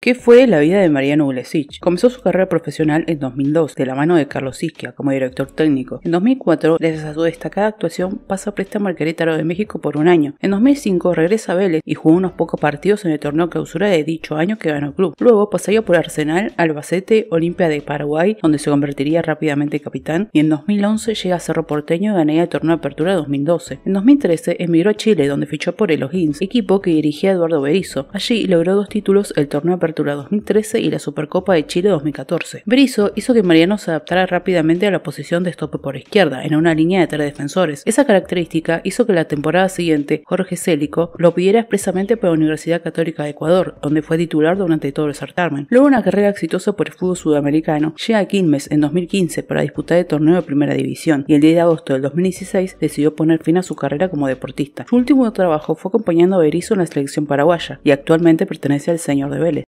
¿Qué fue la vida de Mariano Ulesich? Comenzó su carrera profesional en 2002 de la mano de Carlos Isquia como director técnico. En 2004, gracias a su destacada actuación, pasa a prestar al de México por un año. En 2005 regresa a Vélez y jugó unos pocos partidos en el torneo clausura de dicho año que ganó el club. Luego pasaría por Arsenal, Albacete, Olimpia de Paraguay, donde se convertiría rápidamente en capitán. Y en 2011 llega a Cerro Porteño y ganaría el torneo de apertura 2012. En 2013 emigró a Chile, donde fichó por el O'Higgins, equipo que dirigía Eduardo Berizzo. Allí logró dos títulos el torneo apertura Apertura 2013 y la Supercopa de Chile 2014. Brizo hizo que Mariano se adaptara rápidamente a la posición de stoppe por izquierda, en una línea de tres defensores. Esa característica hizo que la temporada siguiente Jorge Célico lo pidiera expresamente para la Universidad Católica de Ecuador, donde fue titular durante todo el certamen. Luego una carrera exitosa por el fútbol sudamericano, llega a Quilmes en 2015 para disputar el torneo de primera división y el 10 de agosto del 2016 decidió poner fin a su carrera como deportista. Su último trabajo fue acompañando a Berizzo en la selección paraguaya y actualmente pertenece al señor de Vélez.